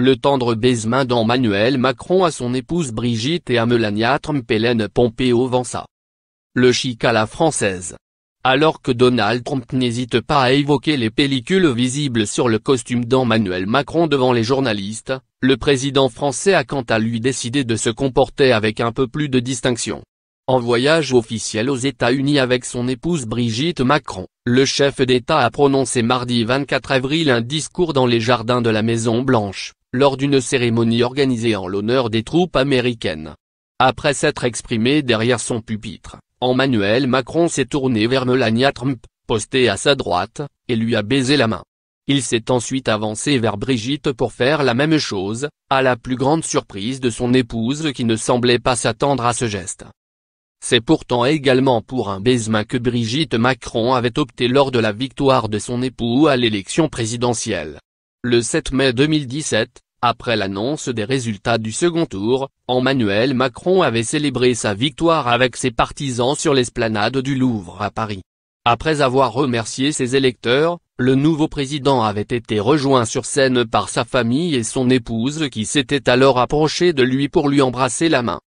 Le tendre baisement d'Emmanuel Macron à son épouse Brigitte et à Melania Trump Hélène Pompeo-Vansa. Le chic à la française. Alors que Donald Trump n'hésite pas à évoquer les pellicules visibles sur le costume d'Emmanuel Macron devant les journalistes, le président français a quant à lui décidé de se comporter avec un peu plus de distinction. En voyage officiel aux États-Unis avec son épouse Brigitte Macron, le chef d'État a prononcé mardi 24 avril un discours dans les jardins de la Maison Blanche lors d'une cérémonie organisée en l'honneur des troupes américaines. Après s'être exprimé derrière son pupitre, Emmanuel Macron s'est tourné vers Melania Trump, postée à sa droite, et lui a baisé la main. Il s'est ensuite avancé vers Brigitte pour faire la même chose, à la plus grande surprise de son épouse qui ne semblait pas s'attendre à ce geste. C'est pourtant également pour un baisement que Brigitte Macron avait opté lors de la victoire de son époux à l'élection présidentielle. Le 7 mai 2017, après l'annonce des résultats du second tour, Emmanuel Macron avait célébré sa victoire avec ses partisans sur l'esplanade du Louvre à Paris. Après avoir remercié ses électeurs, le nouveau président avait été rejoint sur scène par sa famille et son épouse qui s'étaient alors approchés de lui pour lui embrasser la main.